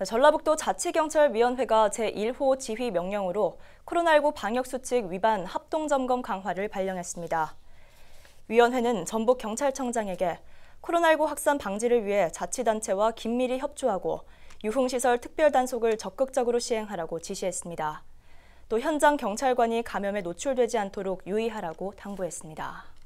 네, 전라북도 자치경찰위원회가 제1호 지휘 명령으로 코로나19 방역수칙 위반 합동점검 강화를 발령했습니다. 위원회는 전북경찰청장에게 코로나19 확산 방지를 위해 자치단체와 긴밀히 협조하고 유흥시설 특별단속을 적극적으로 시행하라고 지시했습니다. 또 현장 경찰관이 감염에 노출되지 않도록 유의하라고 당부했습니다.